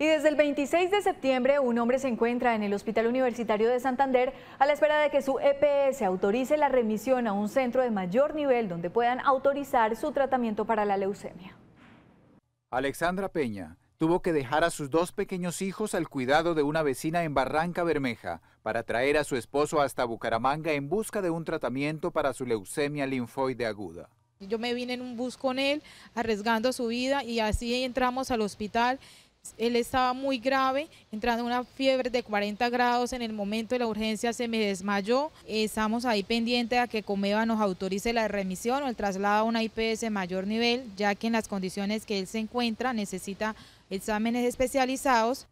Y desde el 26 de septiembre, un hombre se encuentra en el Hospital Universitario de Santander a la espera de que su EPS autorice la remisión a un centro de mayor nivel donde puedan autorizar su tratamiento para la leucemia. Alexandra Peña tuvo que dejar a sus dos pequeños hijos al cuidado de una vecina en Barranca Bermeja para traer a su esposo hasta Bucaramanga en busca de un tratamiento para su leucemia linfoide aguda. Yo me vine en un bus con él, arriesgando su vida y así entramos al hospital él estaba muy grave, entrando en una fiebre de 40 grados. En el momento de la urgencia se me desmayó. Estamos ahí pendientes a que Comeva nos autorice la remisión o el traslado a una IPS de mayor nivel, ya que en las condiciones que él se encuentra necesita exámenes especializados.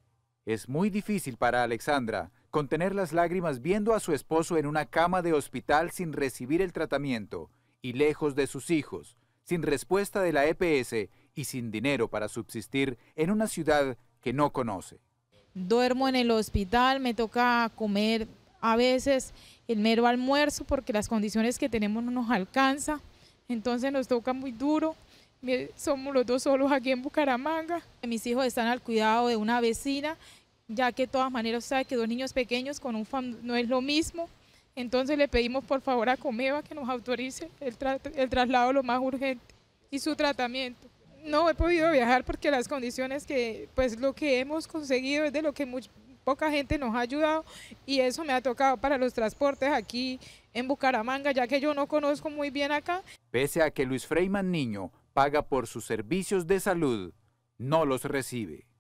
Es muy difícil para Alexandra contener las lágrimas viendo a su esposo en una cama de hospital sin recibir el tratamiento y lejos de sus hijos, sin respuesta de la EPS y sin dinero para subsistir en una ciudad que no conoce. Duermo en el hospital, me toca comer a veces el mero almuerzo porque las condiciones que tenemos no nos alcanza, entonces nos toca muy duro. Somos los dos solos aquí en Bucaramanga. Mis hijos están al cuidado de una vecina, ya que de todas maneras sabe que dos niños pequeños con un fam no es lo mismo. Entonces le pedimos por favor a Comeba que nos autorice el traslado lo más urgente y su tratamiento. No he podido viajar porque las condiciones que, pues lo que hemos conseguido es de lo que poca gente nos ha ayudado y eso me ha tocado para los transportes aquí en Bucaramanga, ya que yo no conozco muy bien acá. Pese a que Luis Freiman Niño paga por sus servicios de salud, no los recibe.